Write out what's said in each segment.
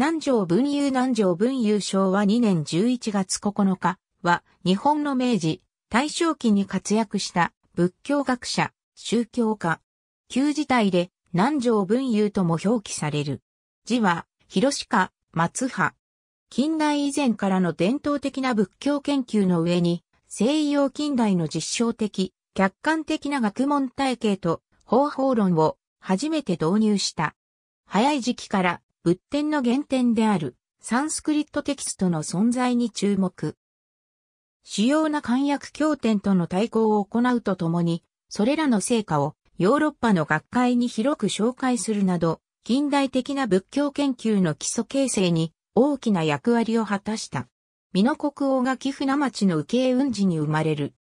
南条文雄南条文雄昭和2年11月9日は日本の明治、大正期に活躍した仏教学者、宗教家。旧字体で南条文雄とも表記される。字は広鹿、松葉。近代以前からの伝統的な仏教研究の上に西洋近代の実証的、客観的な学問体系と方法論を初めて導入した。早い時期から仏典の原点であるサンスクリットテキストの存在に注目。主要な漢訳経典との対抗を行うとともに、それらの成果をヨーロッパの学会に広く紹介するなど、近代的な仏教研究の基礎形成に大きな役割を果たした。美濃国王が貴船町の右京雲寺に生まれる。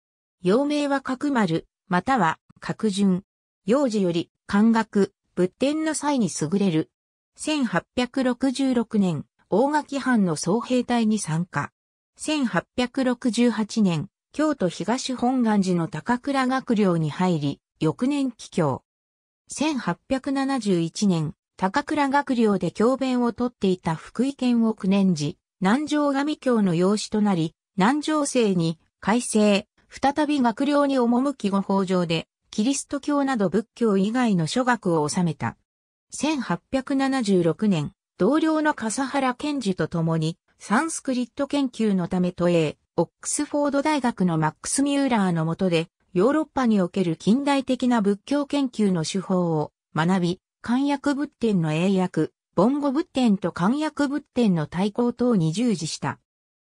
幼名は角丸、または角順。幼児より漢学、仏典の際に優れる1866年、大垣藩の総兵隊に参加。1868年、京都東本願寺の高倉学寮に入り、翌年帰郷。1871年、高倉学寮で教鞭をとっていた福井県を9年時、南城上京の養子となり、南城生に改正、再び学寮に赴きご法上で、キリスト教など仏教以外の諸学を収めた。1876年、同僚の笠原賢治と共に、サンスクリット研究のため都営、オックスフォード大学のマックス・ミューラーの下で、ヨーロッパにおける近代的な仏教研究の手法を学び、漢訳仏典の英訳、ボンゴ仏典と漢訳仏典の対抗等に従事した。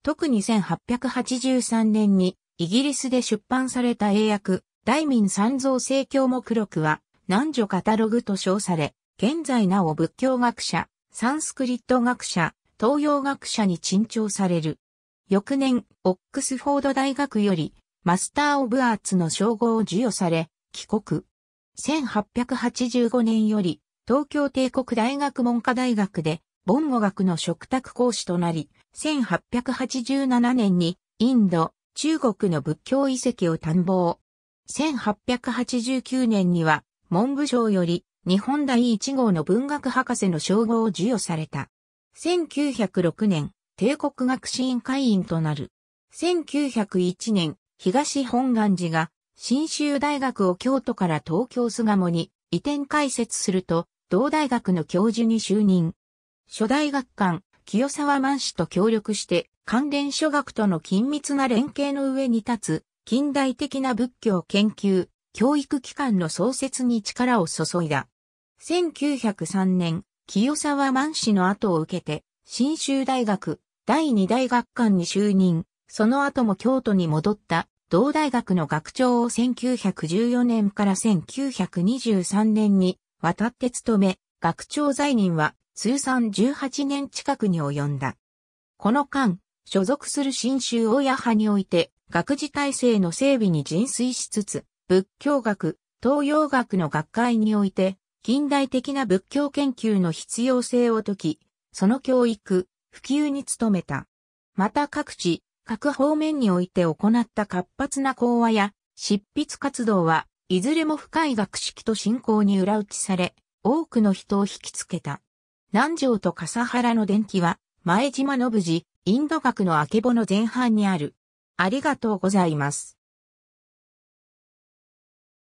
特に1883年にイギリスで出版された英訳、大民三蔵聖教目録は、男女カタログと称され、現在なお仏教学者、サンスクリット学者、東洋学者に珍重される。翌年、オックスフォード大学より、マスター・オブ・アーツの称号を授与され、帰国。1885年より、東京帝国大学文科大学で、ボンゴ学の食卓講師となり、1887年に、インド、中国の仏教遺跡を探訪。1889年には、文部省より、日本第一号の文学博士の称号を授与された。1906年、帝国学士院会員となる。1901年、東本願寺が、新州大学を京都から東京巣鴨に移転開設すると、同大学の教授に就任。初代学館、清沢万氏と協力して、関連諸学との緊密な連携の上に立つ、近代的な仏教研究、教育機関の創設に力を注いだ。1903年、清沢万氏の後を受けて、新州大学、第二大学館に就任、その後も京都に戻った、同大学の学長を1914年から1923年に渡って務め、学長在任は通算18年近くに及んだ。この間、所属する新州親派において、学事体制の整備に尽水しつつ、仏教学、東洋学の学会において、近代的な仏教研究の必要性を説き、その教育、普及に努めた。また各地、各方面において行った活発な講話や執筆活動は、いずれも深い学識と信仰に裏打ちされ、多くの人を引きつけた。南城と笠原の伝記は、前島信次、インド学の明けぼの前半にある。ありがとうございます。